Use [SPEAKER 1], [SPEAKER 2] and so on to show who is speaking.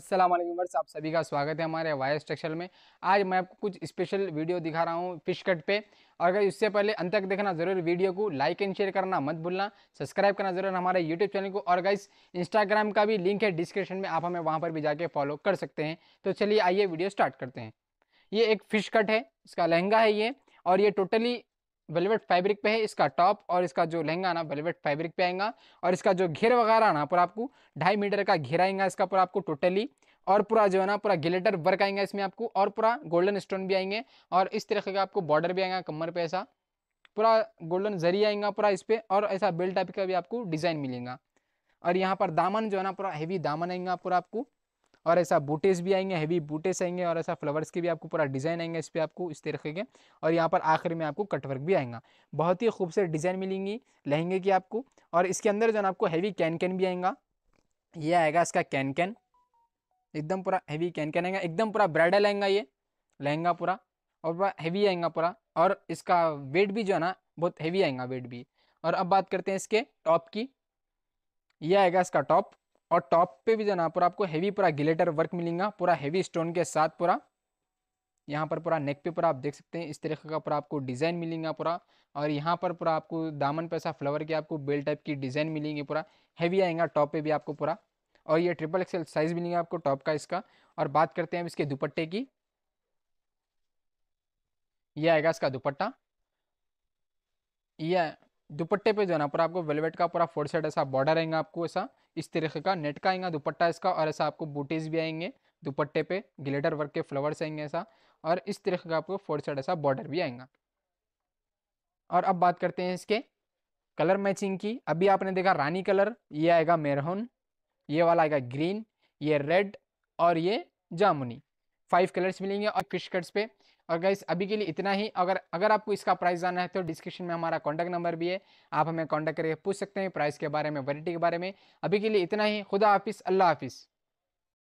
[SPEAKER 1] अस्सलाम वालेकुम वर्स आप सभी का स्वागत है हमारे वायर स्ट्रक्चर में आज मैं आपको कुछ स्पेशल वीडियो दिखा रहा हूँ फिश कट पे और अगर इससे पहले अंत तक देखना जरूर वीडियो को लाइक एंड शेयर करना मत भूलना सब्सक्राइब करना जरूर हमारे यूट्यूब चैनल को और गाइस इंस्टाग्राम का भी लिंक है डिस्क्रिप्शन में आप हमें वहाँ पर भी जाके फॉलो कर सकते हैं तो चलिए आइए वीडियो स्टार्ट करते हैं ये एक फ़िश कट है इसका लहंगा है ये और ये टोटली वेलवेट फैब्रिक पे है इसका टॉप और इसका जो लहंगा ना वेलवेट फैब्रिक पे आएगा और इसका जो घेर वगैरह ना पर आपको ढाई मीटर का घेर आएगा इसका पर आपको टोटली और पूरा जो है ना पूरा गिलेटर वर्क आएगा इसमें आपको और पूरा गोल्डन स्टोन भी आएंगे और इस तरीके का आपको बॉर्डर भी आएगा कमर पे ऐसा पूरा गोल्डन जरी आएगा पूरा इस पर और ऐसा बेल्ट टाइप का भी आपको डिज़ाइन मिलेगा और यहाँ पर दामन जो है ना पूरा हैवी दामन आएगा पूरा आपको और ऐसा बूटेस भी आएंगे हैवी बूटेस आएंगे और ऐसा फ्लावर्स के भी आपको पूरा डिज़ाइन आएंगे इस पर आपको इस तरीके के और यहाँ पर आखिर में आपको कटवर्क भी आएगा बहुत ही खूबसूरत डिज़ाइन मिलेंगी लहंगे की आपको और इसके अंदर जो है आपको हैवी कैन कैन भी आएगा ये आएगा इसका कैन कैन एकदम पूरा हैवी कैन कैन आएगा एकदम पूरा ब्राइडल आएगा ये लहंगा पूरा और पूरा हैवी आएगा पूरा और इसका वेट भी जो है ना बहुत हैवी आएगा वेट भी और अब बात करते हैं इसके टॉप की यह आएगा इसका टॉप और टॉप पे भी जाना पूरा आपको हैवी पूरा गिलेटर वर्क मिलेगा पूरा हैवी स्टोन के साथ पूरा यहाँ पर पूरा नेक पे पूरा आप देख सकते हैं इस तरीके का पूरा आपको डिज़ाइन मिलेगा पूरा और यहाँ पर पूरा आपको दामन पैसा फ्लावर के आपको बेल टाइप की डिज़ाइन मिलेंगी पूरा हैवी आएगा टॉप पे भी आपको पूरा और ये ट्रिपल एक्सेल साइज़ मिलेंगे आपको टॉप का इसका और बात करते हैं इसके दुपट्टे की यह आएगा इसका दुपट्टा यह दुपट्टे पे जो है ना पूरा आपको वेलवेट का पूरा फोर साइड ऐसा बॉर्डर आएगा आपको ऐसा इस तरीके का नेट का आएगा दुपट्टा इसका और ऐसा आपको बूटीज भी आएंगे दुपट्टे पे ग्लेटर वर्क के फ्लावर्स आएंगे ऐसा और इस तरीके का आपको फोर साइड ऐसा बॉर्डर भी आएगा और अब बात करते हैं इसके कलर मैचिंग की अभी आपने देखा रानी कलर ये आएगा मेरहन ये वाला आएगा ग्रीन ये रेड और ये जामुनी फाइव कलर्स मिलेंगे और क्रिश पे और गाइस अभी के लिए इतना ही अगर अगर आपको इसका प्राइस जानना है तो डिस्क्रिप्शन में हमारा कॉन्टैक्ट नंबर भी है आप हमें कॉन्टैक्ट करके पूछ सकते हैं प्राइस के बारे में वैरायटी के बारे में अभी के लिए इतना ही खुदा हाफिस अल्लाह हाफिज़